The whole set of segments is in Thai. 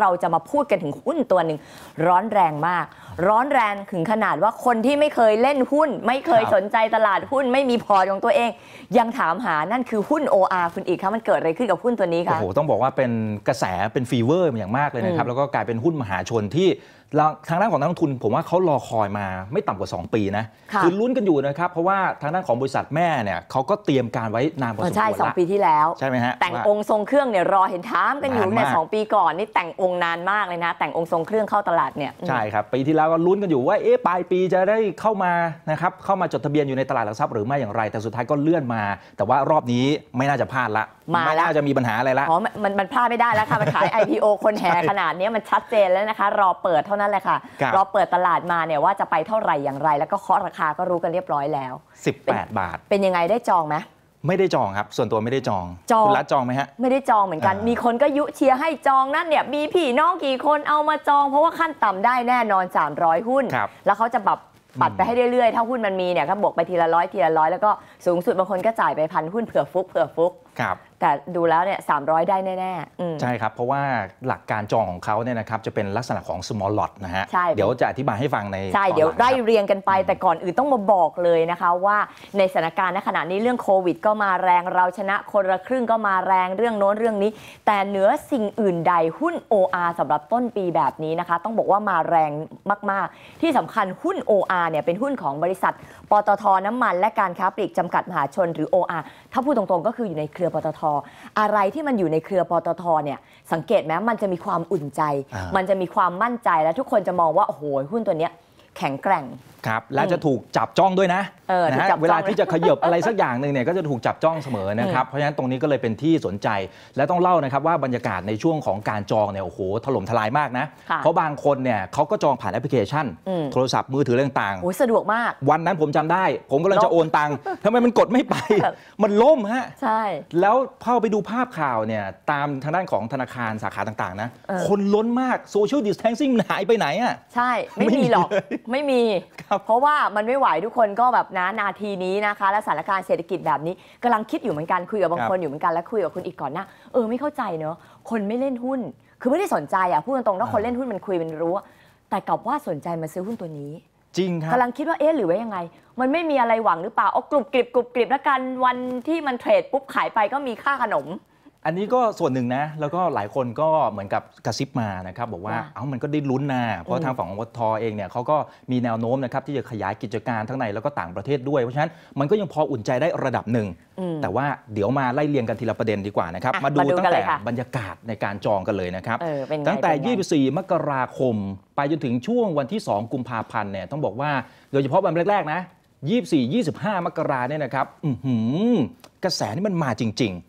เราจะมาพูดกันถึงหุ้นตัวหนึ่ง ร้อนแรงมาก ร้อนแรงถึงขนาดว่าคนที่ไม่เคยเล่นหุ้น ไม่เคยสนใจตลาดหุ้นไม่มีพอของตัวเอง ยังถามหานั่นคือหุ้น OR คุณอีกครับมันเกิดอะไรขึ้นกับหุ้นตัวนี้คะโอ้โห ต้องบอกว่าเป็นกระแสเป็นฟีเวอร์อย่างมากเลยนะครับ แล้วก็กลายเป็นหุ้นมหาชนที่ทางด้านของนักลงทุนผมว่าเขารอคอยมาไม่ต่ำกว่า 2 ปีนะคือลุ้นกันอยู่นะครับเพราะว่าทางด้านของบริษัทแม่เนี่ยเขาก็เตรียมการไว้นานพอสมควรใช่สปีที่แล้วใช่ไหมฮะแต่งองค์ทรงเครื่องเนี่ยรอเห็นท้ามกันอยู่ในสองปีก่อนนี่แต่งองค์นานมากเลยนะ แต่งองค์ทรงเครื่องเข้าตลาดเนี่ยใช่ครับปีที่แล้วก็ลุ้นกันอยู่ว่าเอ๊ะปลายปีจะได้เข้ามานะครับเข้ามาจดทะเบียนอยู่ในตลาดหลักทรัพย์หรือไม่อย่างไรแต่สุดท้ายก็เลื่อนมา แต่ว่ารอบนี้ไม่น่าจะพลาดละมาแล้วจะมีปัญหาอะไรละอ๋อมันมันพลาดไม่ได้แล้วค่ะมันขาย IPO คนแห่ขนาดนี้มันชัดเจนแล้วนะคะรอเปิดเท่านั้นแหละค่ะรอเปิดตลาดมาเนี่ยว่าจะไปเท่าไหร่อย่างไร แล้วก็เคาะราคาก็รู้กันเรียบร้อยแล้ว 18 บาทเป็นยังไงได้จองไหมไม่ได้จองครับ ส่วนตัวไม่ได้จองจองคุณรัดจองไหมฮะไม่ได้จองเหมือนกัน มีคนก็ยุเชียร์ให้จองนั่นเนี่ยมีพี่น้องกี่คนเอามาจอง เพราะว่าขั้นต่ำได้แน่นอน 300 หุ้น แล้วเขาจะแบบปัดไปให้เรื่อยๆถ้าหุ้นมันมีเนี่ยก็บวกไปทีละร้อยทีละร้อยแล้วก็สูงสุดบางคนก็จ่ายไปพันหุ้นเผื่อฟุกเผื่อฟุกครับแต่ดูแล้วเนี่ยสามได้แน่ๆใช่ครับ เพราะว่าหลักการจองของเขาเนี่ยนะครับจะเป็นลักษณะของ small lot นะฮะใช่เดี๋ยวจะอธิบายให้ฟังในใช่เดี๋ยวไล่เรียงกันไปแต่ก่อนอื่นต้องมาบอกเลยนะคะว่าในสถานการณ์ในขณะนี้เรื่องโควิดก็มาแรง เราชนะคนละครึ่งก็มาแรงเรื่องโน้นเรื่องนี้ แต่เหนือสิ่งอื่นใดหุ้น OR สำหรับต้นปีแบบนี้นะคะต้องบอกว่ามาแรงมาก ๆ ที่สำคัญหุ้น OR เนี่ยเป็นหุ้นของบริษัทปตทน้ำมัน และการค้าปลีกจำกัดมหาชนหรือ OR ถ้าพูดตรงๆ ก็คืออยู่ในเคครือปตทอะไรที่มันอยู่ในเครือปตทเนี่ยสังเกตไหมมันจะมีความอุ่นใจ มันจะมีความมั่นใจและทุกคนจะมองว่า โอ้โห หุ้นตัวเนี้ยแข็งแกร่ง ครับ และจะถูกจับจ้องด้วยนะเออนะเวลาที่จะขยบอะไรสักอย่างหนึ่งเนี่ยก็จะถูกจับจ้องเสมอนะครับ เพราะฉะนั้นตรงนี้ก็เลยเป็นที่สนใจและต้องเล่านะครับว่าบรรยากาศในช่วงของการจองเนี่ยโอ้โหถล่มทลายมากนะ เพราะบางคนเนี่ยเขาก็จองผ่านแอปพลิเคชันโทรศัพท์มือถือต่างๆสะดวกมาก วันนั้นผมจำได้ ผมกำลังจะโอนตังค์ทำไมมันกดไม่ไป มันล่มฮะใช่ แล้วเข้าไปดูภาพข่าวเนี่ยตามทางด้านของธนาคารสาขาต่าง ๆนะ คนล้นมากโซเชียลดิสแทงซิ่งหายไปไหนอ่ะใช่ไม่มีหรอกไม่มี เพราะว่ามันไม่ไหวทุกคนก็แบบนะนาทีนี้นะคะ และสถานการณ์เศรษฐกิจแบบนี้กำลังคิดอยู่เหมือนกันคุยกับบางคนอยู่เหมือนกัน และคุยกับคุณอีกก่อนหน้าเออไม่เข้าใจเนอะคนไม่เล่นหุ้น คือไม่ได้สนใจอ่ะพูดตรงๆถ้าคนเล่นหุ้นมันคุยมันรู้ แต่กลับว่าสนใจมาซื้อหุ้นตัวนี้ จริงครับกำลังคิดว่าเอ๊ะหรือว่ายังไงมันไม่มีอะไรหวังหรือเปล่าเอากลุ่มกริบกลุ่มกริบแล้วกันวันที่มันเทรดปุ๊บขายไปก็มีค่าขนมอันนี้ก็ส่วนหนึ่งนะ แล้วก็หลายคนก็เหมือนกับกระซิบมานะครับ บอกว่าเอ้ามันก็ได้ลุ้นนะเพราะทางฝั่งของวทเองเนี่ยเขาก็มีแนวโน้มนะครับที่จะขยายกิจการทั้งในแล้วก็ต่างประเทศด้วยเพราะฉะนั้นมันก็ยังพออุ่นใจได้ระดับหนึ่ง แต่ว่าเดี๋ยวมา ไล่เรียงกันทีละประเด็นดีกว่านะครับ มาดูตั้งแต่บรรยากาศในการจองกันเลยนะครับตั้งแต่ 24 มกราคม ไปจนถึงช่วงวันที่ 2 กุมภาพันธ์เนี่ยต้องบอกว่าโดยเฉพาะวันแรกๆนะ24-25 มกราเนี่ยนะครับกระแสนี่มันมาจริง ๆ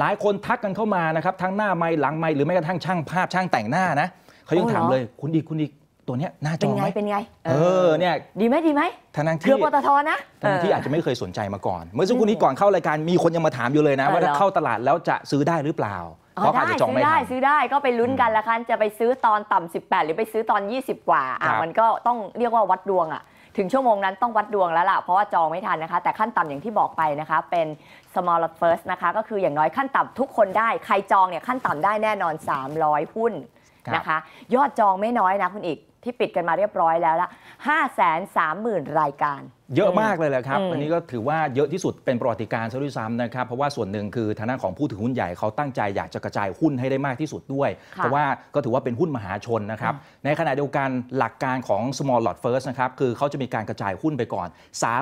หลายคนทักกันเข้ามานะครับ ทั้งหน้าไม้หลังไม้หรือแม้กระทั่งช่างภาพช่างแต่งหน้านะเขายังถามเลย คุณดีคุณดีตัวเนี้ยหน้าจอไหมเป็นไงเออเนี่ยดีไหมดีไหมทางนที่เรือปตทนะทางที่อาจจะไม่เคยสนใจมาก่อน เมื่อสักครู่นี้ก่อนเข้ารายการ มีคนยังมาถามอยู่เลยนะ ว่าถ้าเข้าตลาด แล้วจะซื้อได้หรือเปล่า เพราะอาจจะจองไม่ได้ซื้อได้ก็ไปลุ้นกันละคันจะไปซื้อตอนต่ำ 18 หรือไปซื้อตอน 20 กว่าอ่ะมันก็ต้องเรียกว่าวัดดวงอ่ะถึงชั่วโมงนั้นต้องวัดดวงแล้วล่ะ เพราะว่าจองไม่ทันนะคะ แต่ขั้นต่ำอย่างที่บอกไปนะคะ เป็น small lot first นะคะก็คืออย่างน้อยขั้นต่ำทุกคนได้ ใครจองเนี่ยขั้นต่ำได้แน่นอน 300หุ้นนะคะ ยอดจองไม่น้อยนะคุณอีกที่ปิดกันมาเรียบร้อยแล้วละ5 3 0 0 0 0 รายการเยอะมากเลยแหละครับ อันนี้ก็ถือว่าเยอะที่สุดเป็นประวัติการซะด้วยซ้ำนะครับ เพราะว่าส่วนหนึ่งคือทางด้านของผู้ถือหุ้นใหญ่เขาตั้งใจอยากจะกระจายหุ้นให้ได้มากที่สุดด้วยเพราะว่าก็ถือว่าเป็นหุ้นมหาชนนะครับ ในขณะเดียวกันหลักการของ small lot first นะครับ คือเขาจะมีการกระจายหุ้นไปก่อน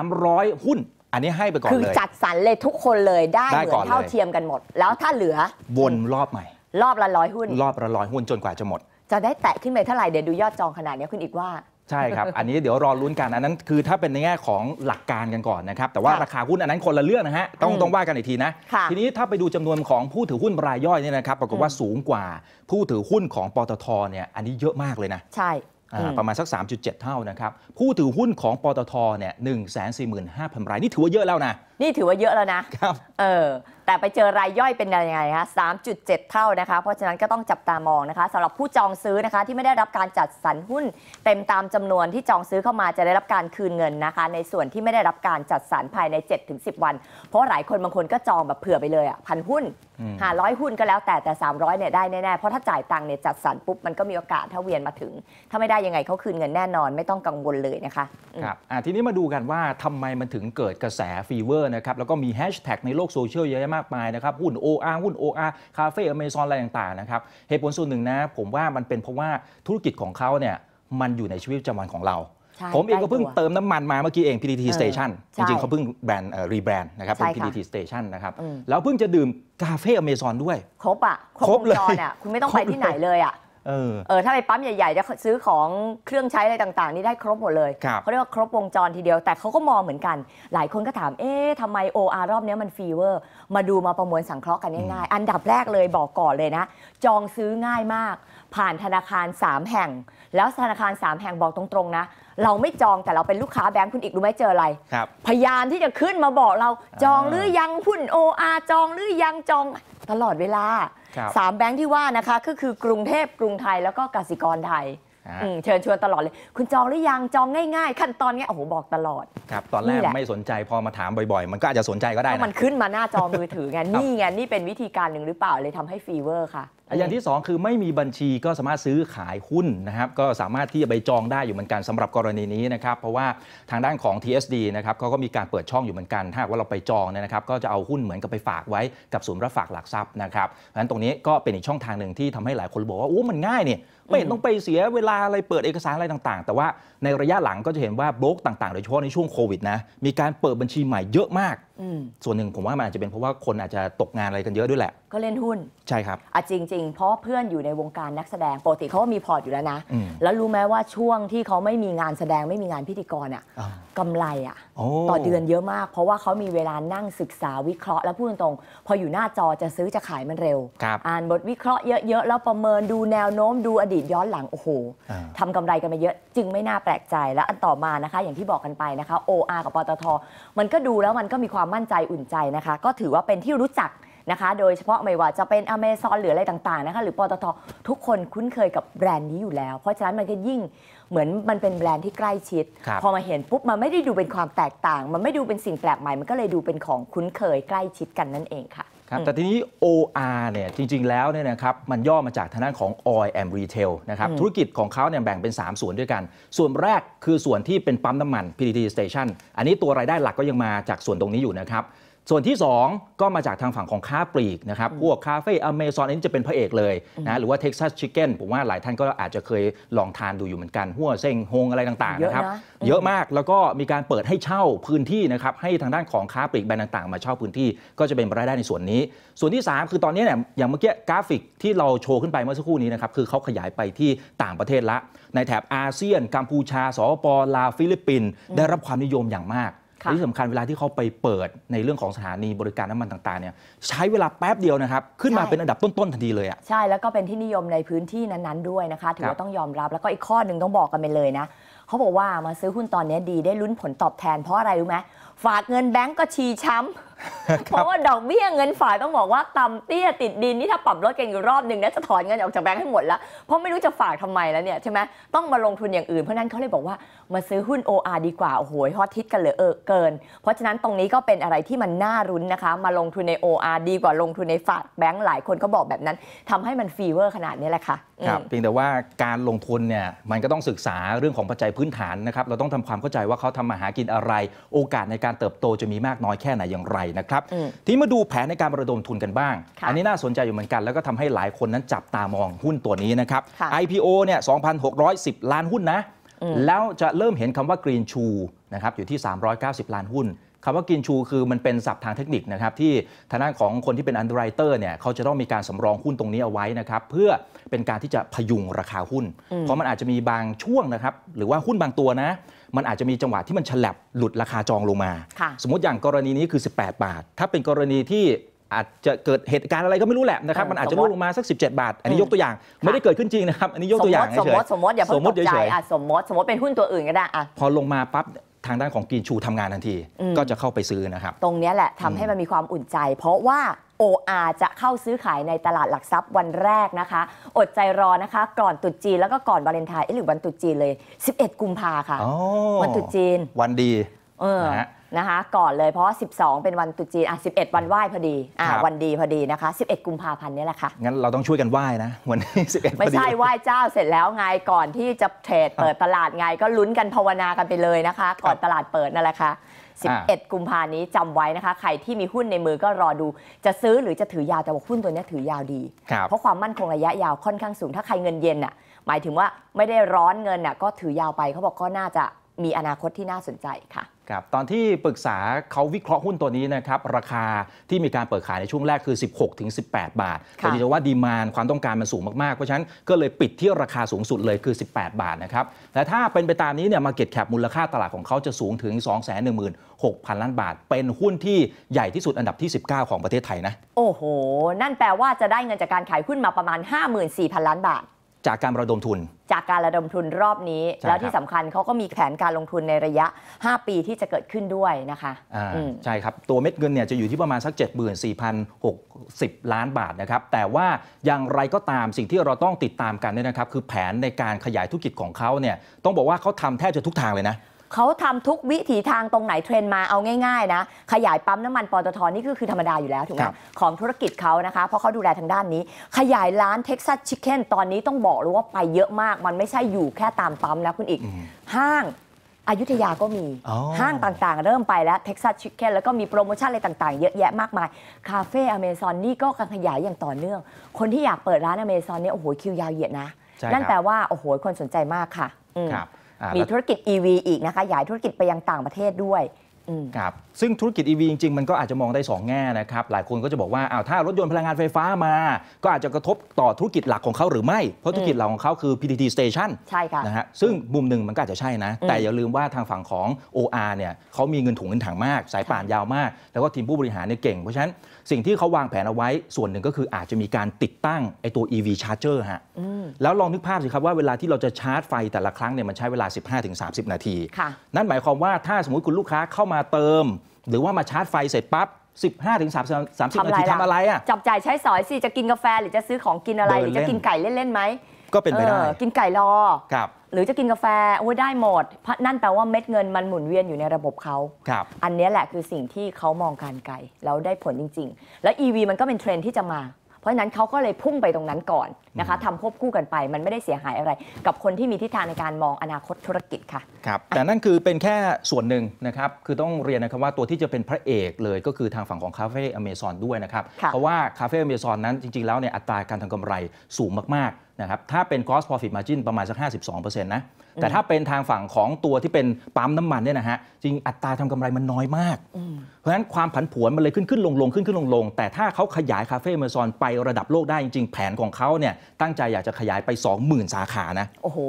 300 หุ้นอันนี้ให้ไปก่อนเลยคือจัดสรรเลยทุกคนเลยได้เหมือนเท่าเทียมกันหมด แล้วถ้าเหลือวนรอบใหม่ รอบละร้อยหุ้นรอบละร้อยหุ้นจนกว่าจะหมด จะได้แตะขึ้นไปเท่าไหร่เดี๋ยวดูยอดจองขนาดนี้คุณอีกว่าใช่ครับ อันนี้เดี๋ยวรอลุ้นกันอันนั้นคือถ้าเป็นในแง่ของหลักการกันก่อนนะครับ แต่ว่าราคาหุ้นอันนั้นคนละเรื่องนะฮะ ต้องต้องว่ากันอีกทีนะ ทีนี้ถ้าไปดูจำนวนของผู้ถือหุ้นรายย่อยเนี่ยนะครับ ปรากฏว่าสูงกว่าผู้ถือหุ้นของปตทเนี่ย อันนี้เยอะมากเลยนะ ใช่ประมาณสัก 3.7 เท่านะครับ ผู้ถือหุ้นของปตทเนี่ยหนึ่งแสนสี่หมื่นห้าพันรายนี่ถือว่าเยอะแล้วนะนี่ถือว่าเยอะแล้วนะครับเออแต่ไปเจอรายย่อยเป็นยังไงคะสามเท่านะคะเพราะฉะนั้นก็ต้องจับตามองนะคะสำหรับผู้จองซื้อนะคะที่ไม่ได้รับการจัดสรรหุ้นเต็มตามจำนวนที่จองซื้อเข้ามาจะได้รับการคืนเงินนะคะ ในส่วนที่ไม่ได้รับการจัดสรรภายใน 7-10 วัน เพราะหลายคนบางคนก็จองแบบเผื่อไปเลยอ่ะพันหุ้นหาร้อยหุ้นก็แล้วแต่แต่300เนี่ยได้แน่ๆเพราะถ้าจ่ายตังค์เนี่ยจัดสรรปุ๊บมันก็มีโอกาสถ้าเวียนมาถึง ถ้าไม่ได้ยังไงเขาคืนเงินแน่นอนไม่ต้องกังวลเลยนะคะครับทีนี้มาดูกันว่าทำไมมันถึงเกิดกระแสฟีเวอร์นะครับแล้วก็มีแฮชแท็กในโลกโซเชียลเยอะแยะมากมายนะครับหุ้น OR หุ้น OR คาเฟ่อเมซอนอะไรต่างๆนะครับ เหตุผลส่วนหนึ่งนะผมว่ามันเป็นเพราะว่าธุรกิจของเขาเนี่ยมันอยู่ในชีวิตประจำวันของเรา ผมเองก็เพิ่งเติมน้ำมันมาเมื่อกี้เอง p d t Station จริงๆเขาเพิ่งแบรนด์รีแบรนด์นะครับเป็น p d t Station นะครับ แล้วเพิ่งจะดื่มกาแฟอเมซอนด้วย ครบอ่ะครบเลย่คุณไม่ต้องไปที่ไหนเลยอ่ะเออเออ ถ้าไปปั๊มใหญ่ๆจะซื้อของเครื่องใช้อะไรต่าง ๆ นี่ได้ครบหมดเลยเขาเรียกว่าครบวงจรทีเดียว แต่เขาก็มองเหมือนกัน หลายคนก็ถาม เอ๊ะทำไมโออารอบนี้มันฟีเวอร์ มาดูมาประมวลสังเคราะห์กันง่าย ๆ อันดับแรกเลยบอกก่อนเลยนะ จองซื้อง่ายมากผ่านธนาคาร3แห่งแล้วธนาคาร3แห่งบอกตรงๆนะ เราไม่จองแต่เราเป็นลูกค้าแบงค์คุณอีกรู้ไหมเจออะไรครับ พยายามที่จะขึ้นมาบอกเราจองหรือยังหุ้นโออาจองหรือยังจองตลอดเวลาสามแบงค์ที่ว่านะคะก็คือกรุงเทพ กรุงไทยแล้วก็กสิกรไทยเชิญชวนตลอดเลย คุณจองหรือยังจองง่ายๆ ขั้นตอนเนี้ยโอ้โหบอกตลอดครับตอนแรกไม่สนใจพอมาถามบ่อยๆ มันก็อาจจะสนใจก็ได้เพราะมันนขึ้นมาหน้าจอมือถือไงนี่ไงนี่เป็นวิธีการหนึ่งหรือเปล่าเลยทำให้ฟีเวอร์ค่ะอย่างที่ 2 คือไม่มีบัญชีก็สามารถซื้อขายหุ้นนะครับก็สามารถที่จะไปจองได้อยู่เหมือนกันสำหรับกรณีนี้นะครับเพราะว่าทางด้านของ TSD นะครับเขาก็มีการเปิดช่องอยู่เหมือนกันถ้าว่าเราไปจองเนี่ยนะครับก็จะเอาหุ้นเหมือนกับไปฝากไว้ กับศูนย์รับฝากหลักทรัพย์นะครับเพราะฉะนั้นตรงนี้ก็เป็นอีกช่องทางหนึ่งที่ทำให้หลายคนบอกว่าโอ้ มันง่ายเนี่ยไม่ต้องไปเสียเวลาอะไรเปิดเอกสารอะไรต่างๆ แต่ว่าในระยะหลังก็จะเห็นว่าบล็อกต่างๆโดยเฉพาะในช่วงโควิดนะมีการเปิดบัญชีใหม่เยอะมากส่วนหนึ่งผมว่ามันอาจจะเป็นเพราะว่าคนอาจจะตกงานอะไรกันเยอะด้วยแหละก็เล่นหุ้น ใช่ครับอ่ะจริง ๆ เพราะเพื่อนอยู่ในวงการนักแสดงปกติเขาก็มีพอร์ตอยู่แล้วนะ แล้วรู้ไหมว่าช่วงที่เขาไม่มีงานแสดงไม่มีงานพิธีกรอ่ะกำไรอ่ะต่อเดือนเยอะมากเพราะว่าเขามีเวลานั่งศึกษาวิเคราะห์แล้วพูดตรงๆพออยู่หน้าจอจะซื้อจะขายมันเร็ว อ่านบทวิเคราะห์เยอะๆแล้วประเมินดูแนวโน้มดูอดีตย้อนหลังโอ้โหทำกำไรกันมาเยอะจึงไม่น่าแปลกใจแล้วอันต่อมานะคะ อย่างที่บอกกันไปนะคะ OR กับปตท มันก็ดูแล้วมันก็มีความมั่นใจอุ่นใจนะคะ ก็ถือว่าเป็นที่รู้จักนะคะ โดยเฉพาะไม่ว่าจะเป็นอเมซอนหรืออะไรต่างๆนะคะหรือปตททุกคนคุ้นเคยกับแบรนด์นี้อยู่แล้ว เพราะฉะนั้นมันก็ยิ่งเหมือนมันเป็นแบรนด์ที่ใกล้ชิด พอมาเห็นปุ๊บ มันไม่ได้ดูเป็นความแตกต่าง มันไม่ดูเป็นสิ่งแปลกใหม่ มันก็เลยดูเป็นของคุ้นเคยใกล้ชิดกันนั่นเองค่ะครับแต่ทีนี้ OR เนี่ยจริงๆแล้วเนี่ยนะครับมันย่อมาจากทางด้านของ Oil and Retail นะครับ ธุรกิจของเขาเนี่ยแบ่งเป็น 3 ส่วนด้วยกัน ส่วนแรกคือส่วนที่เป็นปั๊มน้ำมัน PTT Station อันนี้ตัวรายได้หลักก็ยังมาจากส่วนตรงนี้อยู่นะครับส่วนที่ 2 ก็มาจากทางฝั่งของค้าปลีกนะครับ พวกคาเฟ่ อเมซอนนี้จะเป็นพระเอกเลยนะ หรือว่าเท็กซัสชิคเก้น ผมว่าหลายท่านก็อาจจะเคยลองทานดูอยู่เหมือนกัน หัวเซ็งฮงอะไรต่าง ๆ นะครับ เยอะมาก แล้วก็มีการเปิดให้เช่าพื้นที่นะครับ ให้ทางด้านของค้าปลีกแบรนด์ต่างๆ มาเช่าพื้นที่ก็จะเป็นรายได้ในส่วนนี้ ส่วนที่ 3 คือตอนนี้เนี่ยอย่างเมื่อกี้กราฟิกที่เราโชว์ขึ้นไปเมื่อสักครู่นี้นะครับคือเขาขยายไปที่ต่างประเทศละ ในแถบอาเซียน กัมพูชา สปปลาวฟิลิปปินส์ได้รับความนิยมอย่างมากะที่สำคัญเวลาที่เขาไปเปิดในเรื่องของสถานีบริการน้ำมันต่าง ๆเนี่ย ใช้เวลาแป๊บเดียวนะครับขึ้นมาเป็นอันดับต้นๆทันทีเลยอ่ะใช่แล้วก็เป็นที่นิยมในพื้นที่นั้นๆด้วยนะคะถือว่าต้องยอมรับแล้วก็อีกข้อหนึ่งต้องบอกกันไปเลยนะเขาบอกว่ามาซื้อหุ้นตอนนี้ดีได้ลุ้นผลตอบแทนเพราะอะไรรู้ไหมฝากเงินแบงก์ก็ชีช้ำเพราะว่าดอกเบี้ยเงินฝากต้องบอกว่าต่ำเตี้ยติดดินนี่ถ้าปรับลดกันอยู่รอบหนึ่งนะจะถอนเงินออกจากแบงค์ให้หมดละเพราะไม่รู้จะฝากทำไมแล้วเนี่ยใช่ไหมต้องมาลงทุนอย่างอื่นเพราะนั้นเขาเลยบอกว่า มาซื้อหุ้น OR ดีกว่า โอ้โหฮอตทิตกันเหลือเออเกิน เพราะฉะนั้นตรงนี้ก็เป็นอะไรที่มันน่ารุ้นนะคะมาลงทุนใน OR ดีกว่าลงทุนในฝากแบงค์หลายคนก็บอกแบบนั้น ทำให้มันฟีเวอร์ขนาดนี้แหละค่ะครับเพียงแต่ว่าการลงทุนเนี่ยมันก็ต้องศึกษาเรื่องของปัจจัยพื้นฐานนะครับเราต้องทำความเข้าใจว่าเขาทำมาหากินอะไร โอกาสในการเติบโตจะมีมากน้อยแค่ไหนอย่างไรนะครับที่มาดูแผนในการระดมทุนกันบ้าง อันนี้น่าสนใจอยู่เหมือนกัน แล้วก็ทำให้หลายคนนั้นจับตามองหุ้นตัวนี้นะครับ IPO เนี่ย2,610 ล้านหุ้นนะแล้วจะเริ่มเห็นคำว่ากรีนชูนะครับอยู่ที่ 390 ล้านหุ้นคำว่ากินชู คือ มันเป็นศัพท์ทางเทคนิคนะครับที่ทางด้านของคนที่เป็นอันดรายเตอร์เนี่ยเขาจะต้องมีการสำรองหุ้นตรงนี้เอาไว้นะครับ เพื่อเป็นการที่จะพยุงราคาหุ้น เพราะมันอาจจะมีบางช่วงนะครับ หรือว่าหุ้นบางตัวนะ มันอาจจะมีจังหวะที่มันฉลับหลุดราคาจองลงมา สมมติอย่างกรณีนี้คือ 18 บาท ถ้าเป็นกรณีที่อาจจะเกิดเหตุการณ์อะไรก็ไม่รู้แหละนะครับมันอาจจะลดลงมาสัก17บาทอันนี้ยกตัวอย่างไม่ได้เกิดขึ้นจริงนะครับอันนี้ยกตัวอย่างเฉยสมมติ สมมติอย่าเพิ่งตกใจสมมติสมมติเป็นหุ้นตัวอื่นก็ได้พอลงมาปั๊บทางด้านของกินชูทำงานทันที ก็จะเข้าไปซื้อนะครับ ตรงนี้แหละทำให้มันมีความอุ่นใจ เพราะว่า OR จะเข้าซื้อขายในตลาดหลักทรัพย์วันแรกนะคะ อดใจรอนะคะ ก่อนตุดจีนแล้วก็ก่อนวาเลนไทน์หรือวันตุดจีนเลย 11 กุมภาค่ะวันตุดจีน วันดีนะฮะนะคะก่อนเลยเพราะ 12 เป็นวันตุจีนอ่ะ11 วันไหว้พอดีอ่าวันดีพอดีนะคะ 11 กุมภาพันธ์นี่แหละค่ะงั้นเราต้องช่วยกันไหว้นะวันนี้11ไม่ใช่ไหว้เจ้าเสร็จแล้วไงก่อนที่จะเทรดเปิดตลาดไงก็ลุ้นกันภาวนากันไปเลยนะคะ ก่อนตลาดเปิดนั่นแหละค่ะ่า11 กุมภานี้จำไว้นะคะ ใครที่มีหุ้นในมือก็รอดูจะซื้อหรือจะถือยาวแต่ว่าหุ้นตัวนี้ถือยาวดี เพราะความมั่นคงระยะยาวค่อนข้างสูงถ้าใครเงินเย็นน่ะหมายถึงว่าไม่ได้ร้อนเงินน่ะก็ถือยาวไปเขาบอกก็น่าจะมีอนาคตที่น่าสนใจค่ะครับตอนที่ปรึกษาเขาวิเคราะห์หุ้นตัวนี้นะครับ ราคาที่มีการเปิดขายในช่วงแรกคือ 16 ถึง 18 บาทแต่ดีว่าดีมานความต้องการมันสูงมาก ๆ เพราะฉะนั้นก็เลยปิดที่ราคาสูงสุดเลยคือ 18 บาทนะครับและถ้าเป็นไปตามนี้เนี่ยมาเก็ตแคปมูลค่าตลาดของเขาจะสูงถึง 2 1 6 0 0 0 ล้านบาท เป็นหุ้นที่ใหญ่ที่สุดอันดับที่ 19 ของประเทศไทยนะ โอ้โห นั่นแปลว่าจะได้เงินจากการขายหุ้นมาประมาณ 54,000 ล้านบาทจากการระดมทุน จากการระดมทุนรอบนี้ แล้วที่สำคัญเขาก็มีแผนการลงทุนในระยะ 5 ปีที่จะเกิดขึ้นด้วยนะคะใช่ครับ ตัวเม็ดเงินเนี่ยจะอยู่ที่ประมาณ สัก 74,060 ล้านบาทนะครับแต่ว่าอย่างไรก็ตามสิ่งที่เราต้องติดตามกันเนี่ยนะครับคือแผนในการขยายธุรกิจของเขาเนี่ยต้องบอกว่าเขาทำแทบจะทุกทางเลยนะเขาทำทุกวิถีทางตรงไหนเทรนมาเอาง่าย ๆ นะ ขยายปั๊มน้ำมันปตทนี่คือคือธรรมดาอยู่แล้ว ถูกไหมของธุรกิจเขานะคะ เพราะเขาดูแลทางด้านนี้ ขยายร้านเท็กซัสชิคเก้นตอนนี้ต้องบอกเลยว่าไปเยอะมาก มันไม่ใช่อยู่แค่ตามปั๊มแล้วคุณอีก ห้างอายุทยาก็มีห้างต่างๆ เริ่มไปแล้วเท็กซัสชิคเก้นแล้วก็มีโปรโมชั่นอะไรต่างๆเยอะแยะมากมายคาเฟ่อเมซอนนี่ก็กำลังขยายอย่างต่อเนื่องคนที่อยากเปิดร้านอเมซอนเนี่ยโอ้โหคิวยาวเหยียดนะนั่นแปลว่าโอ้โหคนสนใจมากค่ะครับมีธุรกิจ EV อีกนะคะขยายธุรกิจไปยังต่างประเทศด้วยครับซึ่งธุรกิจ EV จริง ๆ มันก็อาจจะมองได้2แง่นะครับ หลายคนก็จะบอกว่าอ้าวถ้ารถยนต์พลังงานไฟฟ้ามา ก็อาจจะกระทบต่อธุรกิจหลักของเขาหรือไม่ เพราะธุรกิจหลักของเขาคือ PTT Station ใช่ค่ะนะฮะซึ่งมุมหนึ่งมันก็อาจจะใช่นะ แต่อย่าลืมว่าทางฝั่งของ OR เนี่ยเขามีเงินถุงเงินถังมาก สายป่านยาวมาก แล้วก็ทีมผู้บริหารเนี่ยเก่งเพราะฉะนั้นสิ่งที่เขาวางแผนเอาไว้ ส่วนหนึ่งก็คืออาจจะมีการติดตั้งไอ้ตัว EV Charger ฮะแล้วลองนึกภาพสิครับว่าเวลาที่เราจะชาร์จไฟแต่ละครั้งเนี่ยมันใช้เวลา 15-30 นาที นั่นหมายความว่าถ้าสมมติคุณลูกค้าเข้ามาเติมหรือว่ามาชาร์จไฟเสร็จปั๊บ 15ถึง30 นาทีทำอะไรอ่ะจับจ่ายใช้สอยสิจะกินกาแฟหรือจะซื้อของกินอะไร หรือจะกินไก่เล่นๆไหม ก็เป็นไปได้กินไก่รอครับ หรือจะกินกาแฟโอ้ได้หมดเพราะนั่นแปลว่าเม็ดเงินมันหมุนเวียนอยู่ในระบบเขาครับ อันนี้แหละคือสิ่งที่เขามองการไกลแล้วได้ผลจริง ๆ แล้ว EV มันก็เป็นเทรนที่จะมาเพราะนั้นเขาก็เลยพุ่งไปตรงนั้นก่อนนะคะทำควบคู่กันไปมันไม่ได้เสียหายอะไร กับคนที่มีทิศทางในการมองอนาคตธุรกิจค่ะครับ แต่นั่นคือเป็นแค่ส่วนหนึ่งนะครับคือต้องเรียนนะครับว่าตัวที่จะเป็นพระเอกเลย ก็คือทางฝั่งของคาเฟ่อเมซอนด้วยนะครับ เพราะว่าคาเฟ่อเมซอนนั้นจริงๆ แล้วเนี่ยอัตราการทำกำไรสูงมากๆนะครับ ถ้าเป็น cost profit margin ประมาณสัก 52%นะ แต่ถ้าเป็นทางฝั่งของตัวที่เป็นปั๊มน้ำมันเนี่ยนะฮะ จริงอัตราทำกำไรมันน้อยมาก เพราะฉะนั้นความผันผวนมันเลยขึ้นขึ้นลงลงขึ้นขึ้นลงลงแต่ถ้าเขาขยายคาเฟ่เมอร์ซอนไประดับโลกได้จริง ๆ แผนของเขาเนี่ยตั้งใจอยากจะขยายไป 20,000 สาขานะโอ้โห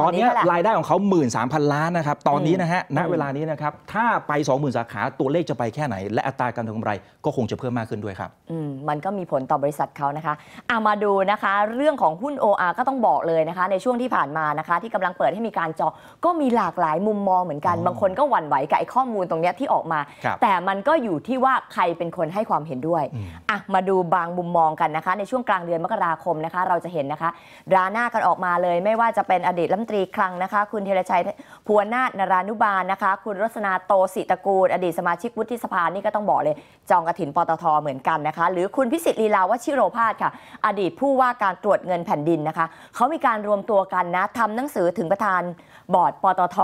ตอนนี้รายได้ของเขา13,000 ล้าน นะครับ ตอนนี้นะฮะณเวลานี้นะครับ ถ้าไป 20,000 สาขาตัวเลขจะไปแค่ไหนและอัตราการทำกำไรก็คงจะเพิ่มมากขึ้นด้วยครับอืมมันก็มีผลต่อบริษัทเขานะคะอามาดูนะคะ เรื่องของหุ้น OR ก็ต้องบอกเลยนะคะ ในช่วงที่ผ่านมานะคะ ที่กำลังเปิดให้มีการจองก็มีหลากหลายมุมมองเหมือนกันบางคนก็หวั่นไหวกับไอ้ข้อมูลตรงนี้ที่ออกมา แต่มันก็อยู่ที่ว่าใครเป็นคนให้ความเห็นด้วย อ่ะมาดูบางมุมมองกันนะคะ ในช่วงกลางเดือนมกราคมนะคะ เราจะเห็นนะคะดราหน้ากันออกมาเลยไม่ว่าจะเป็นอดีตนตรีคลังนะคะคุณเทระชัยพัวนาธนารานุบาลนะคะ คุณรสนาโตสิตกูล อดีตสมาชิกวุฒิสภานี่ก็ต้องบอกเลย จองกระถินปตทเหมือนกันนะคะ หรือคุณพิสิทธิ์ลีลาวชิโรพาสค่ะ อดีตผู้ว่าการตรวจเงินแผ่นดินนะคะ เขามีการรวมตัวกันนะทำหนังสือถึงประธานบอร์ดปตท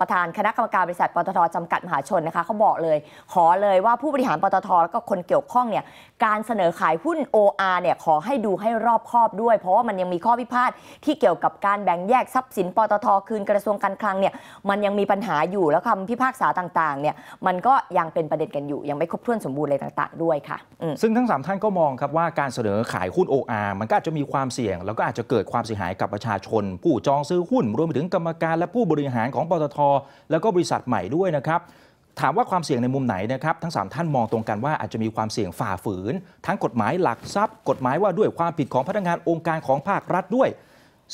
ประธานคณะกรรมการบริษัทปตทจำกัดมหาชนนะคะเขาบอกเลย ขอเลยว่าผู้บริหารปตทแล้วก็คนเกี่ยวข้องเนี่ยการเสนอขายหุ้น OR เนี่ยขอให้ดูให้รอบคอบด้วย เพราะว่ามันยังมีข้อพิพาทที่เกี่ยวกับการแบ่งแยกทรัพย์สินนปตทคืนกระทรวงการคลังเนี่ยมันยังมีปัญหาอยู่แล้วคำพิพากษาต่างๆเนี่ยมันก็ยังเป็นประเด็นกันอยู่ ยังไม่ครบถ้วนสมบูรณ์อะไรต่างๆด้วยค่ะซึ่งทั้ง 3 ท่านก็มองครับ ว่าการเสนอขายหุ้น OR มันก็อาจจะมีความเสี่ยง แล้วก็อาจจะเกิดความเสียหายกับประชาชน ผู้จองซื้อหุ้น รวมไปถึงกรรมการและผู้บริหารของปตท แล้วก็บริษัทใหม่ด้วยนะครับ ถามว่าความเสี่ยงในมุมไหนนะครับทั้ง 3 ท่านมองตรงกันว่าอาจจะมีความเสี่ยงฝ่าฝืน ทั้งกฎหมายหลักทรัพย์ กฎหมายว่าด้วยความผิดของพนักงานองค์การของภาครัฐด้วย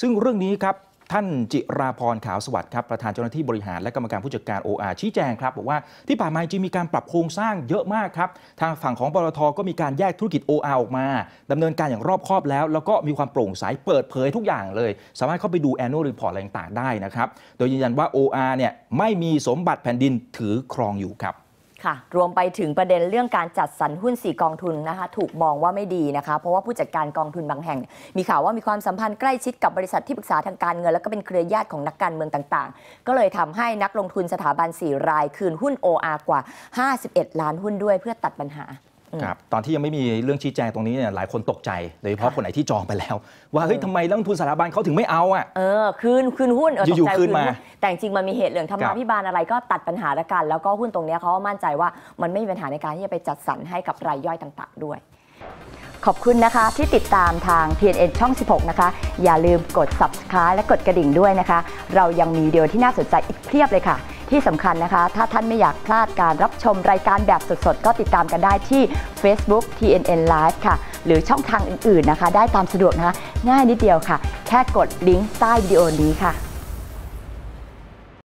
ซึ่งเรื่องนี้ครับท่านจิราพรขาวสวัสดิ์ครับประธานเจ้าหน้าที่บริหารและกรรมการผู้จัดการ OR ชี้แจงครับบอกว่าที่ผ่านมาจริงมีการปรับโครงสร้างเยอะมากครับทางฝั่งของบลทก็มีการแยกธุรกิจ OR ออกมา ดำเนินการอย่างรอบคอบแล้ว แล้วก็มีความโปร่งใสเปิดเผยทุกอย่างเลย สามารถเข้าไปดู annual report อะไรต่าง ๆ ได้นะครับโดยยืนยันว่า OR เนี่ยไม่มีสมบัติแผ่นดินถือครองอยู่ครับค่ะ รวมไปถึงประเด็นเรื่องการจัดสรรหุ้น 4 กองทุนนะคะถูกมองว่าไม่ดีนะคะ เพราะว่าผู้จัดการกองทุนบางแห่งมีข่าวว่ามีความสัมพันธ์ใกล้ชิดกับบริษัทที่ปรึกษาทางการเงิน แล้วก็เป็นเครือญาติของนักการเมืองต่างๆ ก็เลยทำให้นักลงทุนสถาบัน 4 รายคืนหุ้น OR กว่า 51 ล้านหุ้นด้วยเพื่อตัดปัญหาครับตอนที่ยังไม่มีเรื่องชี้แจงตรงนี้เนี่ยหลายคนตกใจโดยเฉพาะคนไหนที่จองไปแล้ว ว่าเฮ้ยทำไมนักทุนสถาบันเขาถึงไม่เอาอ่ะเออคืนคืนหุ้นเออตกใจคืนมาแต่จริงมันมีเหตุเรื่องธรรมาพิบาลอะไรก็ตัดปัญหาละกัน แล้วก็หุ้นตรงนี้เขามั่นใจว่ามันไม่มีปัญหาในการที่จะไปจัดสรรให้กับรายย่อยต่างๆด้วย ขอบคุณนะคะที่ติดตามทาง PNN ช่อง 16 นะคะ อย่าลืมกด subscribe และกดกระดิ่งด้วยนะคะ เรายังมีเดียวที่น่าสนใจอีกเพียบเลยค่ะที่สำคัญนะคะ ถ้าท่านไม่อยากพลาดการรับชมรายการแบบสดๆ ก็ติดตามกันได้ที่ Facebook TNN Live ค่ะ หรือช่องทางอื่นๆนะคะ ได้ตามสะดวกนะคะ ง่ายนิดเดียวค่ะ แค่กดลิงก์ใต้วิดีโอนี้ค่ะ